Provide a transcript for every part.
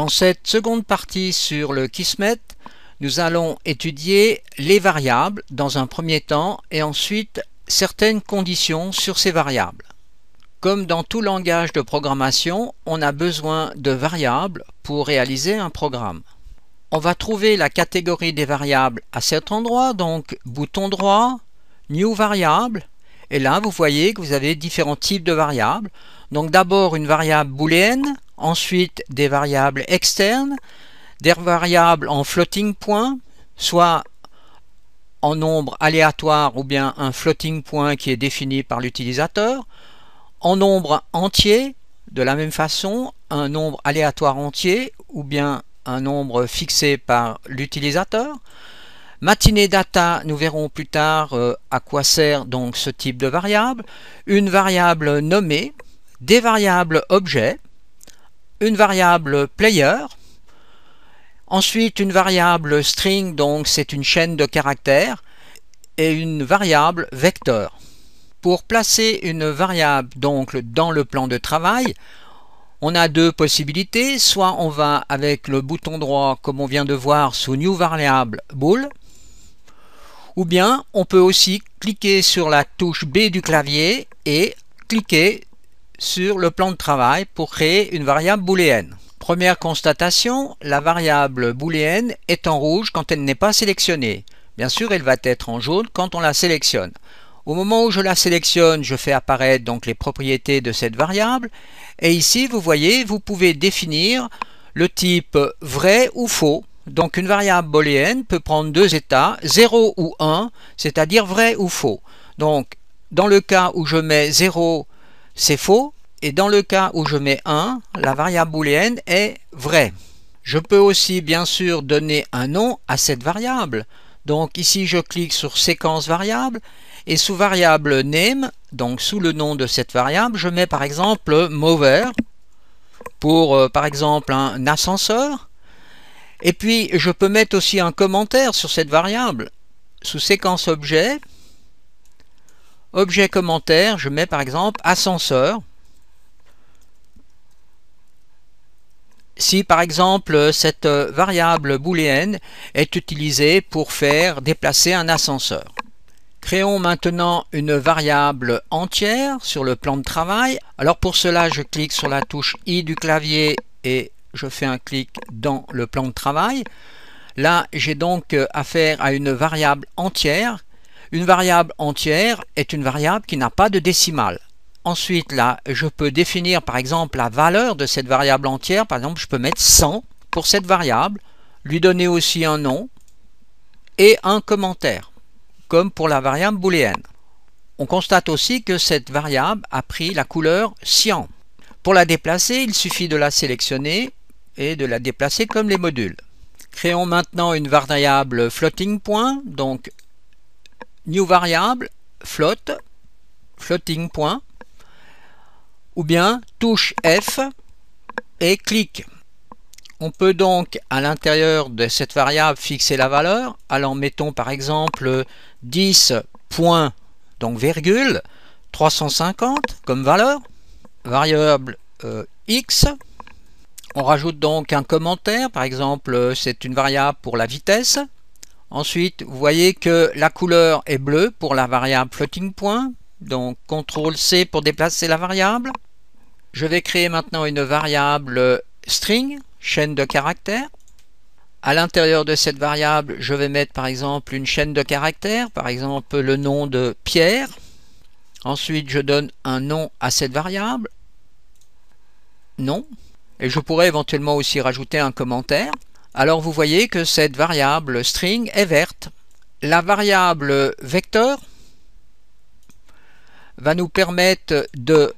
Dans cette seconde partie sur le Kismet, nous allons étudier les variables dans un premier temps et ensuite certaines conditions sur ces variables. Comme dans tout langage de programmation, on a besoin de variables pour réaliser un programme. On va trouver la catégorie des variables à cet endroit, donc bouton droit, New Variable, et là vous voyez que vous avez différents types de variables. Donc d'abord une variable booléenne, ensuite des variables externes, des variables en floating point, soit en nombre aléatoire ou bien un floating point qui est défini par l'utilisateur, en nombre entier, de la même façon, un nombre aléatoire entier ou bien un nombre fixé par l'utilisateur. Matinée data, nous verrons plus tard euh, à quoi sert donc ce type de variable. Une variable nommée, des variables objets, une variable player, ensuite une variable string, donc c'est une chaîne de caractères, et une variable vecteur. Pour placer une variable donc dans le plan de travail, on a deux possibilités. Soit on va avec le bouton droit, comme on vient de voir, sous New Variable Bool, ou bien on peut aussi cliquer sur la touche B du clavier et cliquer sur le plan de travail pour créer une variable booléenne. Première constatation, la variable booléenne est en rouge quand elle n'est pas sélectionnée. Bien sûr, elle va être en jaune quand on la sélectionne. Au moment où je la sélectionne, je fais apparaître donc les propriétés de cette variable. Et ici, vous voyez, vous pouvez définir le type vrai ou faux. Donc une variable booléenne peut prendre deux états, 0 ou 1, c'est-à-dire vrai ou faux. Donc dans le cas où je mets 0, c'est faux. Et dans le cas où je mets 1, la variable booléenne est vraie. Je peux aussi bien sûr donner un nom à cette variable. Donc ici je clique sur séquence variable et sous variable name, donc sous le nom de cette variable, je mets par exemple mover pour euh, par exemple un ascenseur. Et puis je peux mettre aussi un commentaire sur cette variable. Sous séquence objet, Objet commentaire, je mets par exemple ascenseur. Si par exemple cette euh, variable booléenne est utilisée pour faire déplacer un ascenseur. Créons maintenant une variable entière sur le plan de travail. Alors pour cela, je clique sur la touche I du clavier et je fais un clic dans le plan de travail. Là, j'ai donc euh, affaire à une variable entière une variable entière est une variable qui n'a pas de décimale. Ensuite, là, je peux définir par exemple la valeur de cette variable entière. Par exemple, je peux mettre 100 pour cette variable, lui donner aussi un nom et un commentaire, comme pour la variable booléenne. On constate aussi que cette variable a pris la couleur cyan. Pour la déplacer, il suffit de la sélectionner et de la déplacer comme les modules. Créons maintenant une variable floating point, donc new variable, float, floating point, ou bien touche F et clique. On peut donc à l'intérieur de cette variable fixer la valeur. Alors mettons par exemple 10 points, donc virgule, 350 comme valeur, variable euh, x. On rajoute donc un commentaire, par exemple euh, c'est une variable pour la vitesse. Ensuite, vous voyez que la couleur est bleue pour la variable floating point. Donc, CTRL-C pour déplacer la variable. Je vais créer maintenant une variable string, chaîne de caractères. À l'intérieur de cette variable, je vais mettre par exemple une chaîne de caractères, par exemple le nom de Pierre. Ensuite, je donne un nom à cette variable. Nom. Et je pourrais éventuellement aussi rajouter un commentaire alors vous voyez que cette variable string est verte. La variable vecteur va nous permettre de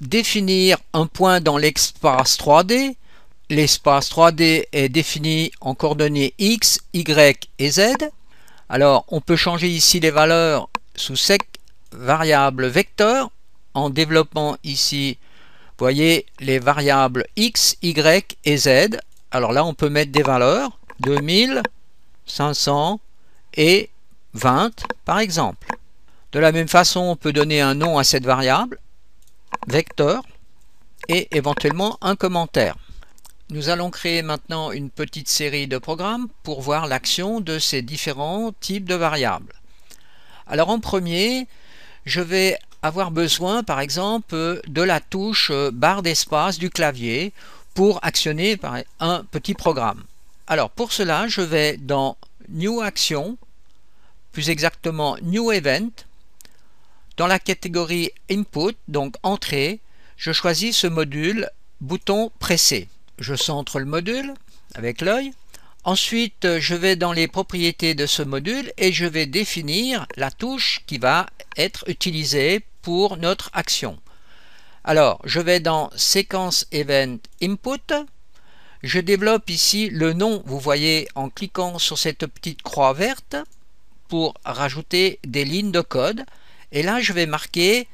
définir un point dans l'espace 3D. L'espace 3D est défini en coordonnées x, y et z. Alors on peut changer ici les valeurs sous cette variable vecteur en développant ici, voyez, les variables x, y et z alors là on peut mettre des valeurs 500 et 20 par exemple. De la même façon, on peut donner un nom à cette variable, vecteur, et éventuellement un commentaire. Nous allons créer maintenant une petite série de programmes pour voir l'action de ces différents types de variables. Alors en premier, je vais avoir besoin par exemple de la touche barre d'espace du clavier pour actionner un petit programme. Alors pour cela, je vais dans New Action, plus exactement New Event, dans la catégorie Input, donc Entrée, je choisis ce module Bouton pressé. Je centre le module avec l'œil. Ensuite, je vais dans les propriétés de ce module et je vais définir la touche qui va être utilisée pour notre action. Alors, je vais dans Séquence Event Input. Je développe ici le nom, vous voyez, en cliquant sur cette petite croix verte pour rajouter des lignes de code. Et là, je vais marquer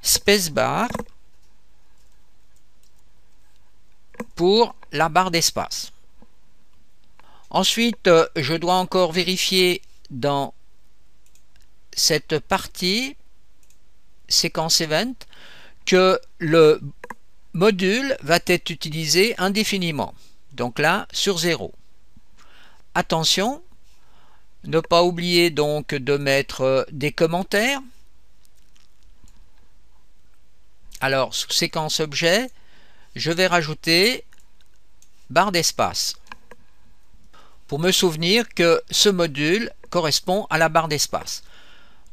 spacebar pour la barre d'espace. Ensuite, euh, je dois encore vérifier dans cette partie séquence event que le module va être utilisé indéfiniment. Donc là, sur 0. Attention, ne pas oublier donc de mettre euh, des commentaires. Alors, sous séquence objet, je vais rajouter barre d'espace pour me souvenir que ce module correspond à la barre d'espace.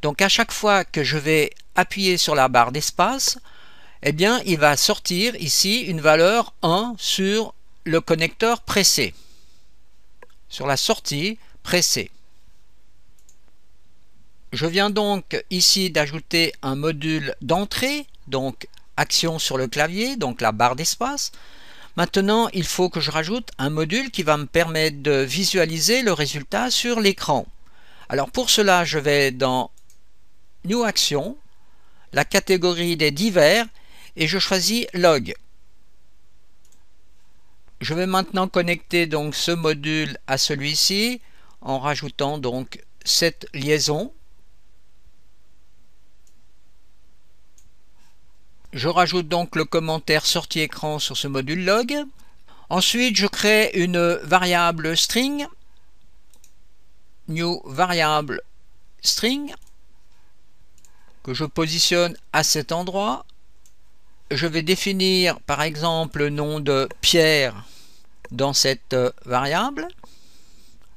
Donc à chaque fois que je vais appuyer sur la barre d'espace, eh bien, il va sortir ici une valeur 1 sur le connecteur pressé, sur la sortie pressée. Je viens donc ici d'ajouter un module d'entrée, donc action sur le clavier, donc la barre d'espace. Maintenant, il faut que je rajoute un module qui va me permettre de visualiser le résultat sur l'écran. Alors pour cela, je vais dans New Action, la catégorie des divers, et je choisis log. Je vais maintenant connecter donc ce module à celui-ci en rajoutant donc cette liaison. Je rajoute donc le commentaire sortie écran sur ce module log. Ensuite, je crée une variable string, new variable string, que je positionne à cet endroit je vais définir par exemple le nom de Pierre dans cette euh, variable.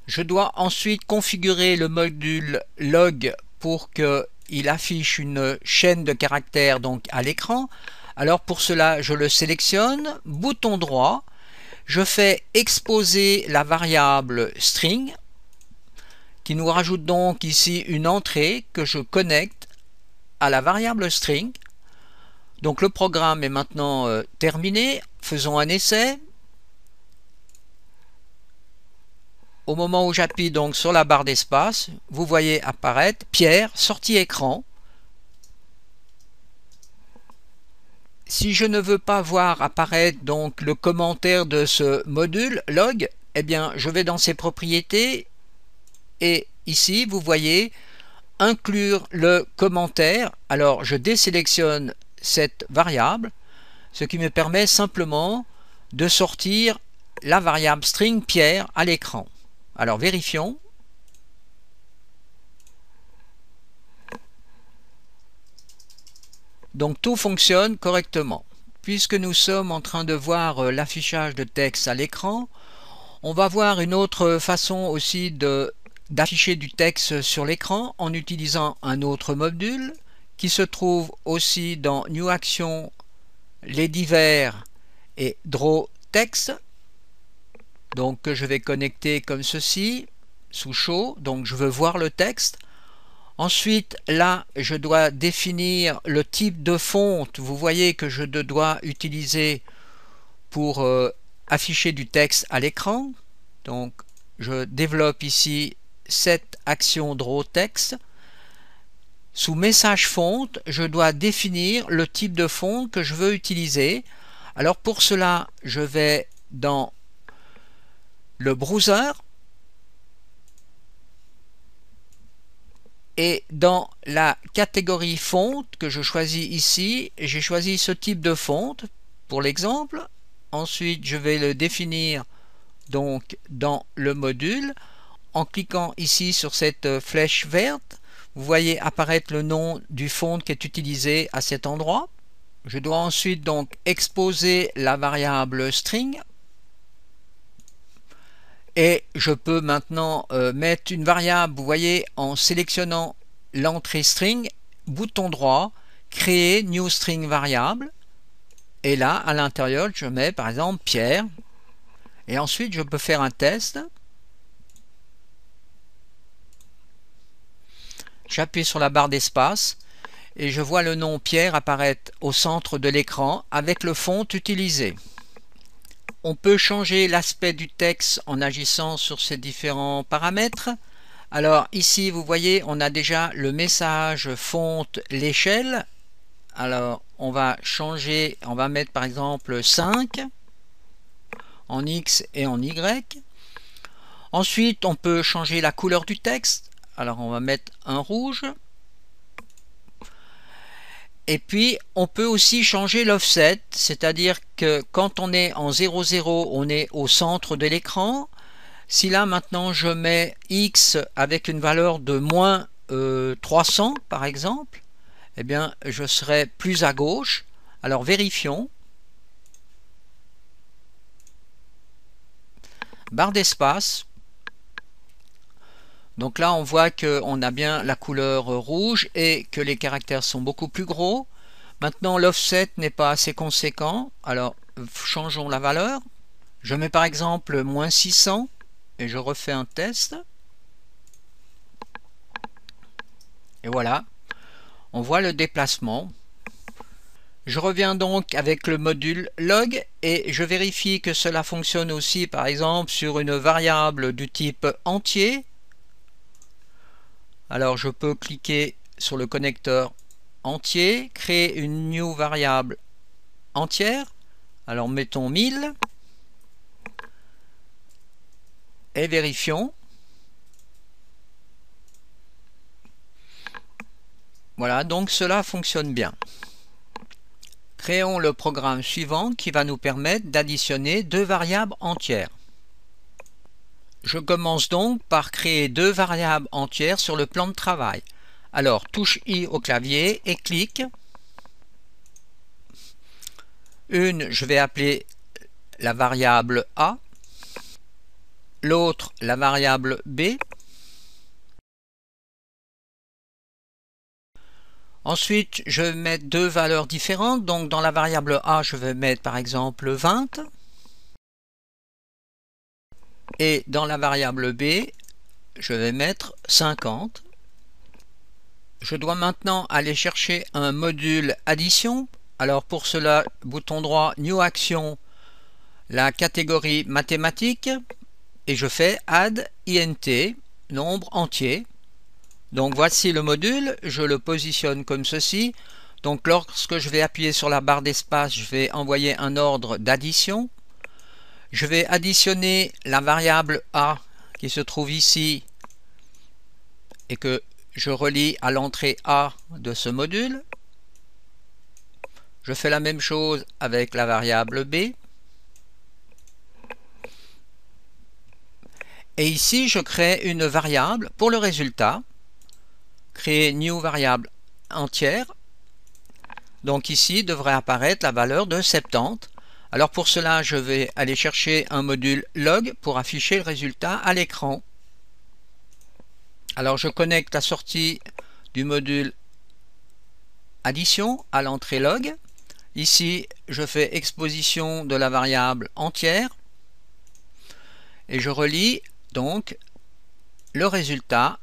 Je dois ensuite configurer le module log pour qu'il affiche une chaîne de caractères donc à l'écran. Alors pour cela, je le sélectionne, bouton droit, je fais exposer la variable string qui nous rajoute donc ici une entrée que je connecte à la variable string donc le programme est maintenant euh, terminé. Faisons un essai. Au moment où j'appuie donc sur la barre d'espace, vous voyez apparaître Pierre, sortie écran. Si je ne veux pas voir apparaître donc le commentaire de ce module log, eh bien je vais dans ses propriétés et ici vous voyez inclure le commentaire. Alors je désélectionne cette variable, ce qui me permet simplement de sortir la variable string Pierre à l'écran. Alors vérifions. Donc tout fonctionne correctement. Puisque nous sommes en train de voir euh, l'affichage de texte à l'écran, on va voir une autre façon aussi d'afficher du texte sur l'écran en utilisant un autre module qui se trouve aussi dans New Action, Les Divers et Draw Text, donc que je vais connecter comme ceci, sous Show, donc je veux voir le texte. Ensuite, là, je dois définir le type de fonte, vous voyez que je dois utiliser pour euh, afficher du texte à l'écran. Donc, je développe ici cette action Draw Text. Sous message font, je dois définir le type de fonte que je veux utiliser. Alors pour cela, je vais dans le browser et dans la catégorie fonte que je choisis ici, j'ai choisi ce type de fonte pour l'exemple. Ensuite, je vais le définir donc dans le module en cliquant ici sur cette flèche verte vous voyez apparaître le nom du fond qui est utilisé à cet endroit. Je dois ensuite donc exposer la variable string et je peux maintenant euh, mettre une variable, vous voyez, en sélectionnant l'entrée string, bouton droit, créer new string variable et là à l'intérieur je mets par exemple Pierre et ensuite je peux faire un test J'appuie sur la barre d'espace et je vois le nom Pierre apparaître au centre de l'écran avec le fond utilisé. On peut changer l'aspect du texte en agissant sur ces différents paramètres. Alors ici, vous voyez, on a déjà le message fonte l'échelle. Alors, on va changer, on va mettre par exemple 5 en X et en Y. Ensuite, on peut changer la couleur du texte. Alors on va mettre un rouge. Et puis on peut aussi changer l'offset, c'est-à-dire que quand on est en 0,0, on est au centre de l'écran. Si là maintenant je mets x avec une valeur de moins 300 euh, par exemple, eh bien je serai plus à gauche. Alors vérifions. Barre d'espace, donc là, on voit qu'on a bien la couleur euh, rouge et que les caractères sont beaucoup plus gros. Maintenant, l'offset n'est pas assez conséquent. Alors, changeons la valeur. Je mets par exemple moins 600 et je refais un test. Et voilà, on voit le déplacement. Je reviens donc avec le module log et je vérifie que cela fonctionne aussi par exemple sur une variable du type entier alors je peux cliquer sur le connecteur entier, créer une new variable entière. Alors mettons 1000 et vérifions. Voilà, donc cela fonctionne bien. Créons le programme suivant qui va nous permettre d'additionner deux variables entières. Je commence donc par créer deux variables entières sur le plan de travail. Alors, touche I au clavier et clique. Une, je vais appeler la variable A, l'autre la variable B. Ensuite, je vais mettre deux valeurs différentes. Donc, dans la variable A, je vais mettre par exemple 20. Et dans la variable B, je vais mettre 50. Je dois maintenant aller chercher un module addition. Alors pour cela, bouton droit, New Action, la catégorie mathématiques. Et je fais Add INT, nombre entier. Donc voici le module, je le positionne comme ceci. Donc lorsque je vais appuyer sur la barre d'espace, je vais envoyer un ordre d'addition. Je vais additionner la variable A qui se trouve ici et que je relie à l'entrée A de ce module. Je fais la même chose avec la variable B. Et ici, je crée une variable pour le résultat. Créer new variable entière. Donc ici devrait apparaître la valeur de 70 alors pour cela, je vais aller chercher un module log pour afficher le résultat à l'écran. Alors je connecte la sortie du module addition à l'entrée log. Ici, je fais exposition de la variable entière et je relis donc le résultat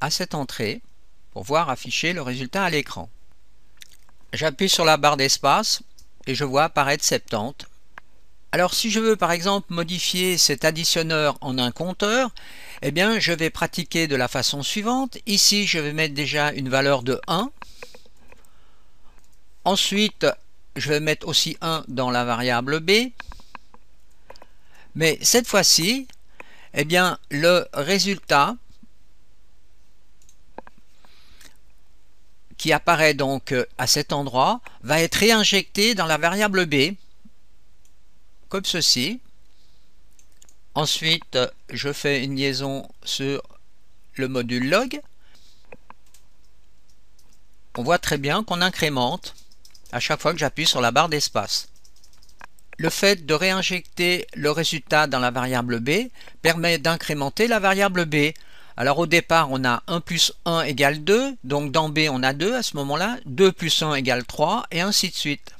à cette entrée pour voir afficher le résultat à l'écran. J'appuie sur la barre d'espace et je vois apparaître 70. Alors si je veux par exemple modifier cet additionneur en un compteur, eh bien je vais pratiquer de la façon suivante. Ici je vais mettre déjà une valeur de 1. Ensuite je vais mettre aussi 1 dans la variable B. Mais cette fois-ci, eh bien le résultat qui apparaît donc euh, à cet endroit va être réinjecté dans la variable b, comme ceci. Ensuite, euh, je fais une liaison sur le module log. On voit très bien qu'on incrémente à chaque fois que j'appuie sur la barre d'espace. Le fait de réinjecter le résultat dans la variable b permet d'incrémenter la variable b alors au départ, on a 1 plus 1 égale 2, donc dans B, on a 2 à ce moment-là, 2 plus 1 égale 3, et ainsi de suite.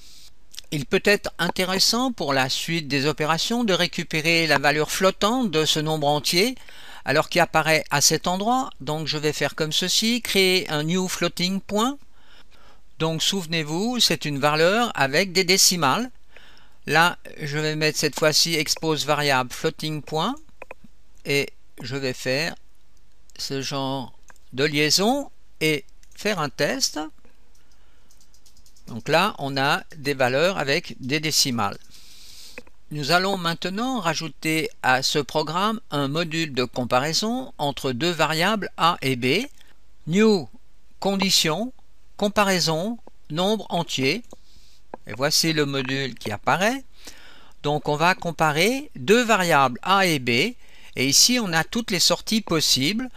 Il peut être intéressant pour la suite des opérations de récupérer la valeur flottante de ce nombre entier, alors qui apparaît à cet endroit. Donc je vais faire comme ceci, créer un new floating point. Donc souvenez-vous, c'est une valeur avec des décimales. Là, je vais mettre cette fois-ci expose variable floating point et je vais faire ce genre de liaison et faire un test. Donc là, on a des valeurs avec des décimales. Nous allons maintenant rajouter à ce programme un module de comparaison entre deux variables a et b. New condition comparaison nombre entier. Et voici le module qui apparaît. Donc on va comparer deux variables a et b. Et ici on a toutes les sorties possibles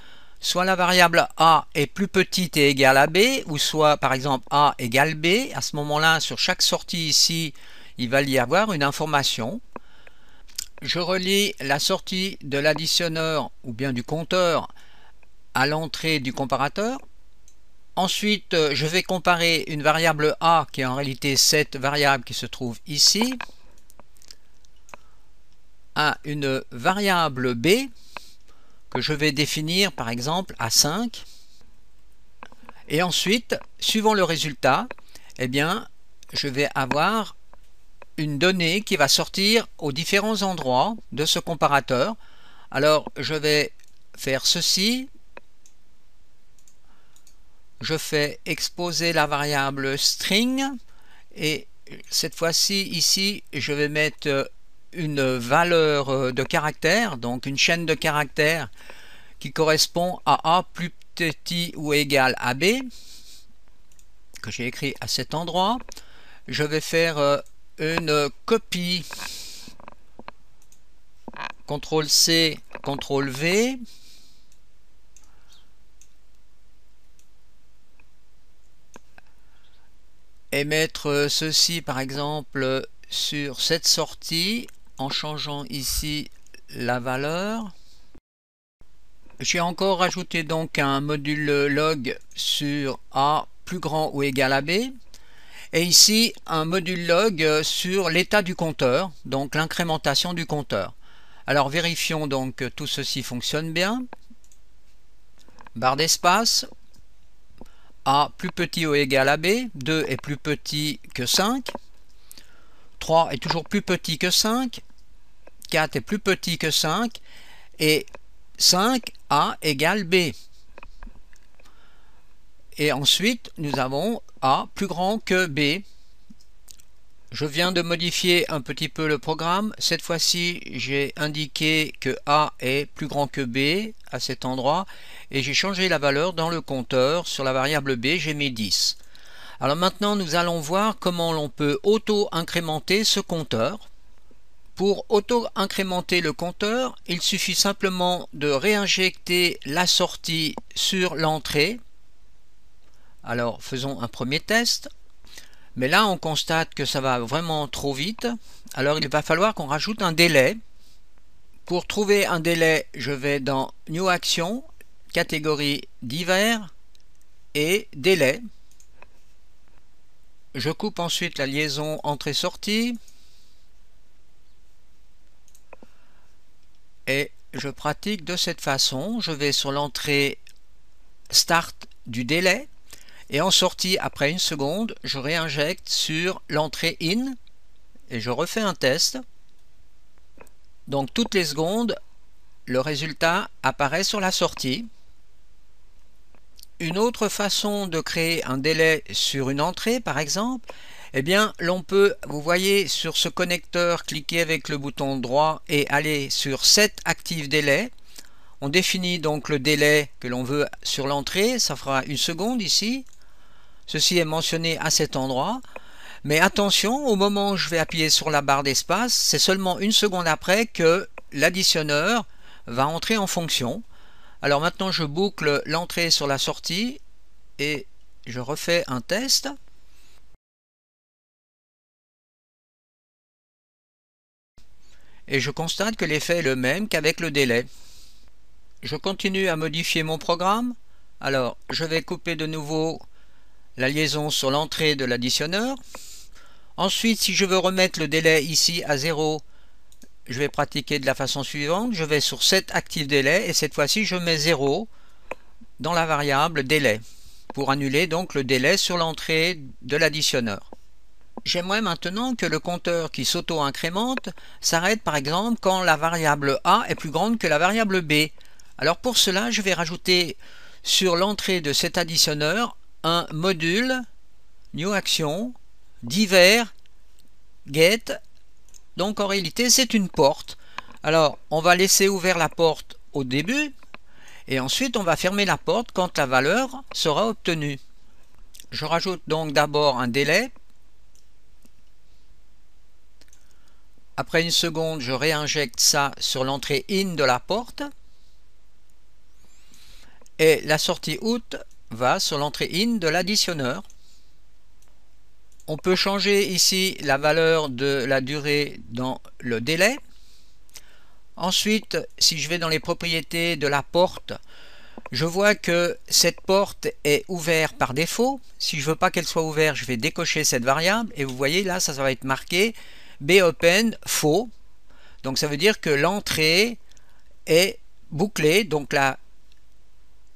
soit la variable a est plus petite et égale à b, ou soit par exemple a égale b, à ce moment-là, sur chaque sortie ici, il va y avoir une information. Je relie la sortie de l'additionneur ou bien du compteur à l'entrée du comparateur. Ensuite, euh, je vais comparer une variable a, qui est en réalité cette variable qui se trouve ici, à une variable b, que je vais définir par exemple à 5. Et ensuite, suivant le résultat, eh bien, je vais avoir une donnée qui va sortir aux différents endroits de ce comparateur. Alors, je vais faire ceci. Je fais exposer la variable string. Et cette fois-ci, ici, je vais mettre une valeur euh, de caractère, donc une chaîne de caractères qui correspond à A plus petit ou égal à B, que j'ai écrit à cet endroit. Je vais faire euh, une copie. CTRL C, CTRL V. Et mettre euh, ceci par exemple sur cette sortie en changeant ici la valeur. J'ai encore ajouté donc un module log sur A plus grand ou égal à B. Et ici, un module log sur l'état du compteur, donc l'incrémentation du compteur. Alors vérifions donc que tout ceci fonctionne bien. Barre d'espace. A plus petit ou égal à B. 2 est plus petit que 5. 3 est toujours plus petit que 5, 4 est plus petit que 5, et 5, A égale B. Et ensuite, nous avons A plus grand que B. Je viens de modifier un petit peu le programme. Cette fois-ci, j'ai indiqué que A est plus grand que B à cet endroit. Et j'ai changé la valeur dans le compteur. Sur la variable B, j'ai mis 10. Alors maintenant, nous allons voir comment l'on peut auto-incrémenter ce compteur. Pour auto-incrémenter le compteur, il suffit simplement de réinjecter la sortie sur l'entrée. Alors faisons un premier test. Mais là, on constate que ça va vraiment trop vite. Alors il va falloir qu'on rajoute un délai. Pour trouver un délai, je vais dans New Action, catégorie divers et délai. Je coupe ensuite la liaison entrée-sortie. Et je pratique de cette façon. Je vais sur l'entrée Start du délai. Et en sortie, après une seconde, je réinjecte sur l'entrée In. Et je refais un test. Donc toutes les secondes, le résultat apparaît sur la sortie. Une autre façon de créer un délai sur une entrée, par exemple, eh bien, l'on peut, vous voyez, sur ce connecteur, cliquer avec le bouton droit et aller sur Set Active Délai. On définit donc le délai que l'on veut sur l'entrée, ça fera une seconde ici. Ceci est mentionné à cet endroit. Mais attention, au moment où je vais appuyer sur la barre d'espace, c'est seulement une seconde après que l'additionneur va entrer en fonction. Alors maintenant je boucle l'entrée sur la sortie et je refais un test. Et je constate que l'effet est le même qu'avec le délai. Je continue à modifier mon programme. Alors je vais couper de nouveau la liaison sur l'entrée de l'additionneur. Ensuite si je veux remettre le délai ici à 0, je vais pratiquer de la façon suivante. Je vais sur délai et cette fois-ci, je mets 0 dans la variable délai pour annuler donc le délai sur l'entrée de l'additionneur. J'aimerais maintenant que le compteur qui s'auto-incrémente s'arrête par exemple quand la variable A est plus grande que la variable B. Alors pour cela, je vais rajouter sur l'entrée de cet additionneur un module new action divers get donc en réalité, c'est une porte. Alors, on va laisser ouvert la porte au début, et ensuite on va fermer la porte quand la valeur sera obtenue. Je rajoute donc d'abord un délai. Après une seconde, je réinjecte ça sur l'entrée in de la porte. Et la sortie out va sur l'entrée in de l'additionneur. On peut changer ici la valeur de la durée dans le délai. Ensuite, si je vais dans les propriétés de la porte, je vois que cette porte est ouverte par défaut. Si je veux pas qu'elle soit ouverte, je vais décocher cette variable. Et vous voyez là, ça, va être marqué BOpen faux. Donc ça veut dire que l'entrée est bouclée. Donc la,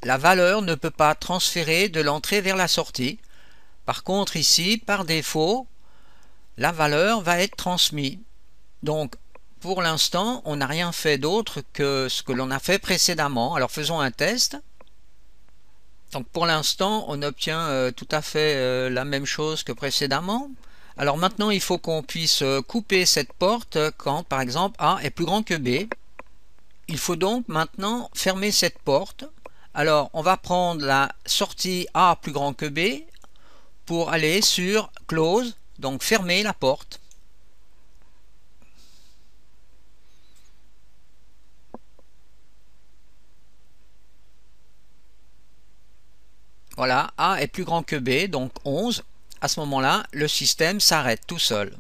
la valeur ne peut pas transférer de l'entrée vers la sortie. Par contre, ici, par défaut, la valeur va être transmise. Donc, pour l'instant, on n'a rien fait d'autre que ce que l'on a fait précédemment. Alors, faisons un test. Donc, pour l'instant, on obtient euh, tout à fait euh, la même chose que précédemment. Alors maintenant, il faut qu'on puisse euh, couper cette porte quand, par exemple, A est plus grand que B. Il faut donc maintenant fermer cette porte. Alors, on va prendre la sortie A plus grand que B pour aller sur close, donc fermer la porte. Voilà, A est plus grand que B, donc 11. À ce moment-là, le système s'arrête tout seul.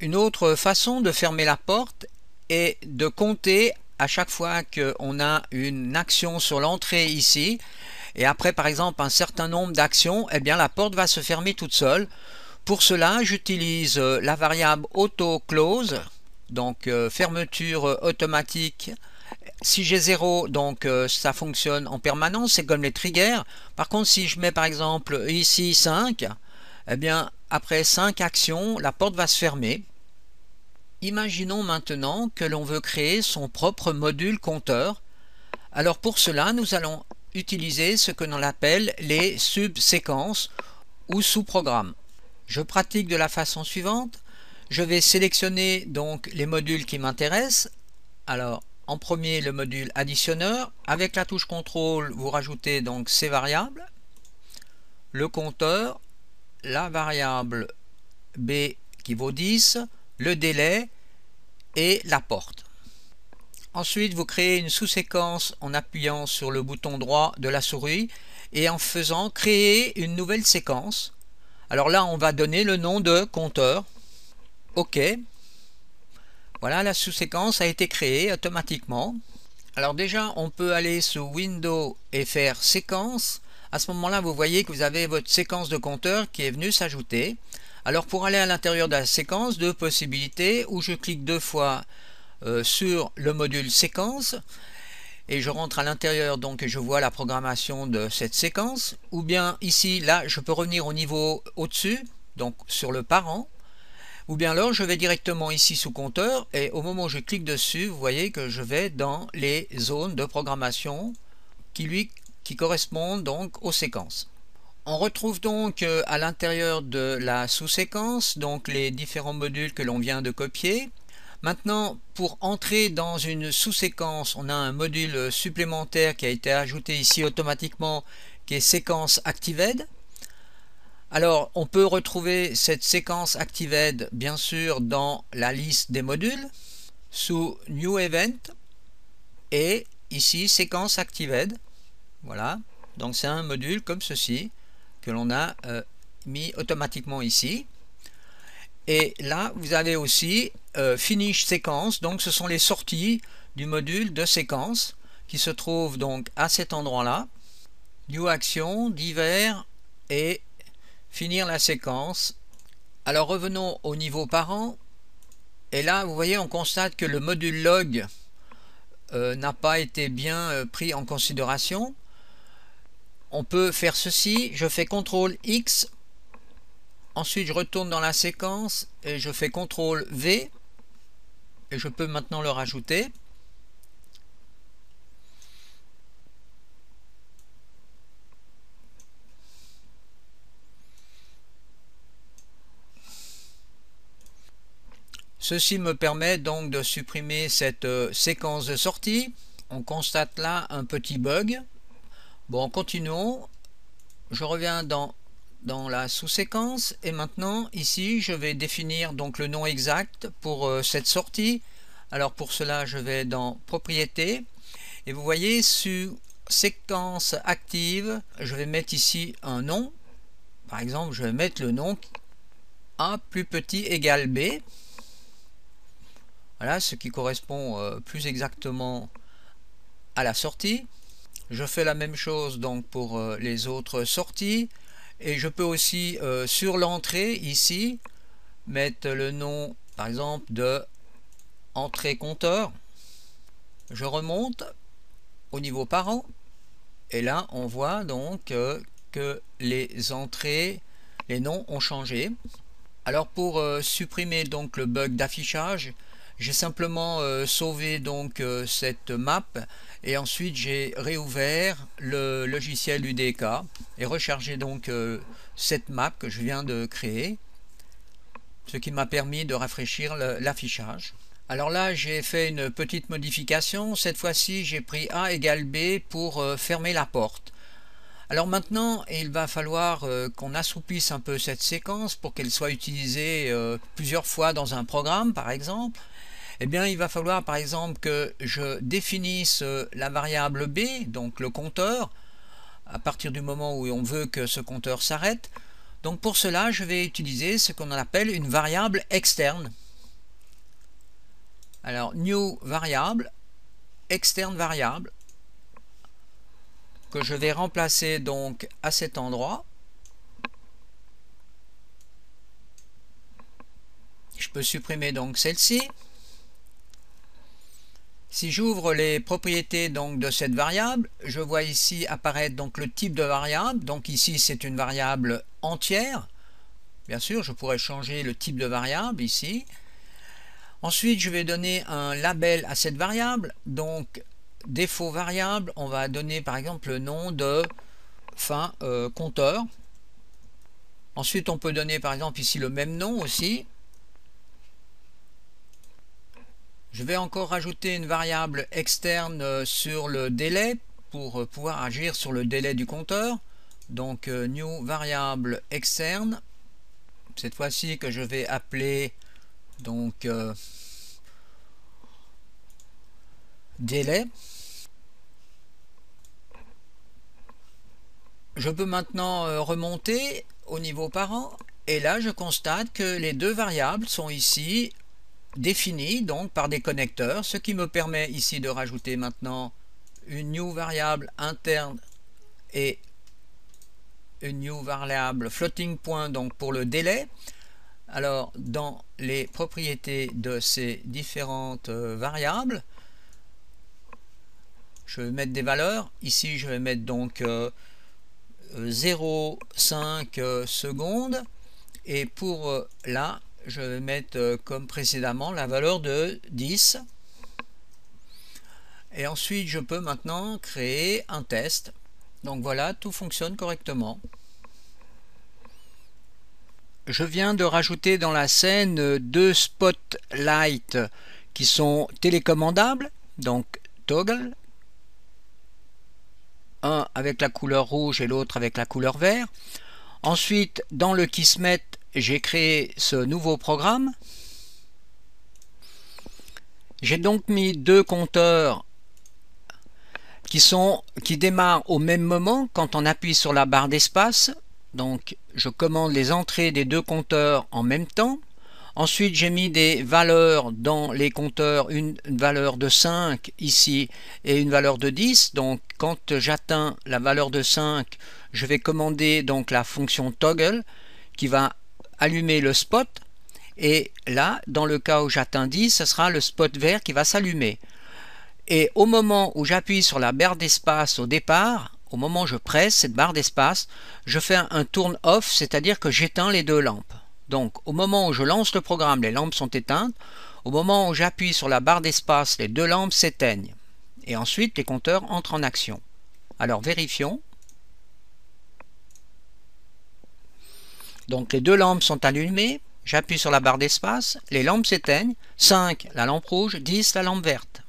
Une autre façon de fermer la porte est de compter à chaque fois qu'on a une action sur l'entrée ici, et après par exemple un certain nombre d'actions, eh bien la porte va se fermer toute seule. Pour cela, j'utilise euh, la variable auto-close, donc euh, fermeture euh, automatique. Si j'ai 0, donc ça fonctionne en permanence, c'est comme les triggers. Par contre, si je mets par exemple ici 5, eh bien après 5 actions, la porte va se fermer. Imaginons maintenant que l'on veut créer son propre module compteur. Alors pour cela, nous allons utiliser ce que l'on appelle les sub-séquences ou sous-programmes. Je pratique de la façon suivante. Je vais sélectionner donc les modules qui m'intéressent. Alors en premier le module additionneur. Avec la touche contrôle vous rajoutez donc ces variables, le compteur, la variable B qui vaut 10, le délai et la porte. Ensuite, vous créez une sous-séquence en appuyant sur le bouton droit de la souris et en faisant créer une nouvelle séquence. Alors là, on va donner le nom de compteur. OK. Voilà, la sous-séquence a été créée automatiquement. Alors déjà, on peut aller sous Windows et faire séquence. À ce moment-là, vous voyez que vous avez votre séquence de compteur qui est venue s'ajouter. Alors pour aller à l'intérieur de la séquence, deux possibilités. où je clique deux fois euh, sur le module séquence et je rentre à l'intérieur donc et je vois la programmation de cette séquence ou bien ici là je peux revenir au niveau au dessus donc sur le parent ou bien alors je vais directement ici sous compteur et au moment où je clique dessus vous voyez que je vais dans les zones de programmation qui lui qui correspondent donc aux séquences on retrouve donc euh, à l'intérieur de la sous-séquence donc les différents modules que l'on vient de copier Maintenant, pour entrer dans une sous-séquence, on a un module supplémentaire qui a été ajouté ici automatiquement, qui est séquence ActiveAid. Alors, on peut retrouver cette séquence ActiveAid, bien sûr, dans la liste des modules, sous New Event, et ici, séquence ActiveAid. Voilà, donc c'est un module comme ceci, que l'on a euh, mis automatiquement ici. Et là, vous avez aussi euh, finish séquence, donc ce sont les sorties du module de séquence qui se trouve donc à cet endroit-là. New action, divers et finir la séquence. Alors revenons au niveau parent. Et là, vous voyez, on constate que le module log euh, n'a pas été bien euh, pris en considération. On peut faire ceci. Je fais CTRL X. Ensuite, je retourne dans la séquence et je fais CTRL V je peux maintenant le rajouter. Ceci me permet donc de supprimer cette euh, séquence de sortie. On constate là un petit bug. Bon, continuons. Je reviens dans dans la sous-séquence et maintenant ici je vais définir donc le nom exact pour euh, cette sortie alors pour cela je vais dans propriétés et vous voyez sur séquence active je vais mettre ici un nom par exemple je vais mettre le nom a plus petit égale b voilà ce qui correspond euh, plus exactement à la sortie je fais la même chose donc pour euh, les autres sorties et je peux aussi, euh, sur l'entrée, ici, mettre le nom, par exemple, de entrée compteur. Je remonte au niveau parent. Et là, on voit donc euh, que les entrées, les noms ont changé. Alors pour euh, supprimer donc le bug d'affichage, j'ai simplement euh, sauvé donc euh, cette map et ensuite j'ai réouvert le logiciel UDK et rechargé donc euh, cette map que je viens de créer, ce qui m'a permis de rafraîchir l'affichage. Alors là, j'ai fait une petite modification. Cette fois-ci, j'ai pris A égale B pour fermer la porte. Alors maintenant, il va falloir qu'on assoupisse un peu cette séquence pour qu'elle soit utilisée plusieurs fois dans un programme, par exemple eh bien il va falloir par exemple que je définisse euh, la variable b, donc le compteur, à partir du moment où on veut que ce compteur s'arrête. Donc pour cela, je vais utiliser ce qu'on appelle une variable externe. Alors new variable, externe variable, que je vais remplacer donc à cet endroit. Je peux supprimer donc celle-ci. Si j'ouvre les propriétés donc de cette variable, je vois ici apparaître donc le type de variable. Donc ici c'est une variable entière. Bien sûr, je pourrais changer le type de variable ici. Ensuite, je vais donner un label à cette variable. Donc défaut variable, on va donner par exemple le nom de fin euh, compteur. Ensuite, on peut donner par exemple ici le même nom aussi. Je vais encore ajouter une variable externe euh, sur le délai pour euh, pouvoir agir sur le délai du compteur. Donc euh, new variable externe, cette fois-ci que je vais appeler donc délai. Je peux maintenant remonter au niveau parent et là je constate que les deux variables sont ici défini donc par des connecteurs, ce qui me permet ici de rajouter maintenant une new variable interne et une new variable floating point donc pour le délai. Alors dans les propriétés de ces différentes euh, variables, je vais mettre des valeurs. Ici je vais mettre donc 0,5 euh, euh, secondes et pour là je vais mettre euh, comme précédemment la valeur de 10. Et ensuite, je peux maintenant créer un test. Donc voilà, tout fonctionne correctement. Je viens de rajouter dans la scène deux spotlights qui sont télécommandables, donc toggle, un avec la couleur rouge et l'autre avec la couleur vert. Ensuite, dans le qui se Kismet, j'ai créé ce nouveau programme. J'ai donc mis deux compteurs qui, sont, qui démarrent au même moment quand on appuie sur la barre d'espace. Donc je commande les entrées des deux compteurs en même temps. Ensuite, j'ai mis des valeurs dans les compteurs, une, valeur de 5 ici et une valeur de 10. Donc, quand j'atteins la valeur de 5, je vais commander donc la fonction toggle qui va allumer le spot et là, dans le cas où j'atteins 10, ce sera le spot vert qui va s'allumer. Et au moment où j'appuie sur la barre d'espace au départ, au moment où je presse cette barre d'espace, je fais un turn off, c'est-à-dire que j'éteins les deux lampes. Donc au moment où je lance le programme, les lampes sont éteintes. Au moment où j'appuie sur la barre d'espace, les deux lampes s'éteignent. Et ensuite, les compteurs entrent en action. Alors vérifions. Donc les deux lampes sont allumées, j'appuie sur la barre d'espace, les lampes s'éteignent, 5 la lampe rouge, 10 la lampe verte.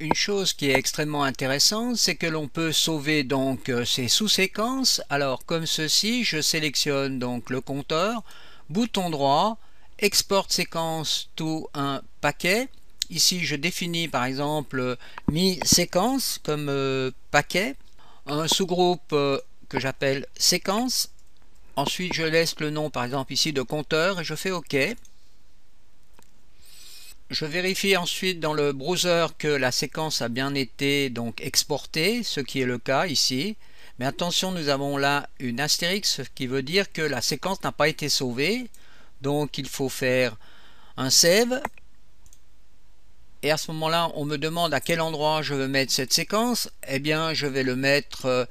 Une chose qui est extrêmement intéressante, c'est que l'on peut sauver donc euh, ces sous-séquences. Alors comme ceci, je sélectionne donc le compteur, bouton droit, export séquence tout un paquet. Ici, je définis par exemple mi séquence comme euh, paquet, un sous-groupe euh, que j'appelle séquence Ensuite, je laisse le nom, par exemple ici, de compteur et je fais OK. Je vérifie ensuite dans le browser que la séquence a bien été donc exportée, ce qui est le cas ici. Mais attention, nous avons là une astérix, ce qui veut dire que la séquence n'a pas été sauvée. Donc il faut faire un save. Et à ce moment-là, on me demande à quel endroit je veux mettre cette séquence. Eh bien, je vais le mettre euh,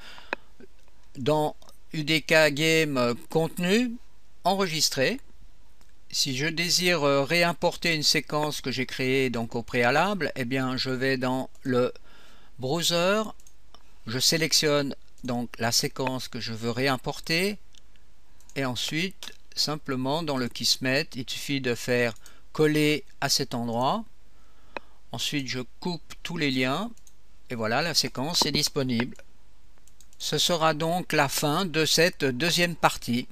dans UDK Game euh, contenu enregistré. Si je désire euh, réimporter une séquence que j'ai créée donc au préalable, eh bien je vais dans le browser, je sélectionne donc la séquence que je veux réimporter et ensuite simplement dans le Kissmet, il suffit de faire coller à cet endroit. Ensuite je coupe tous les liens et voilà la séquence est disponible. Ce sera donc la fin de cette deuxième partie.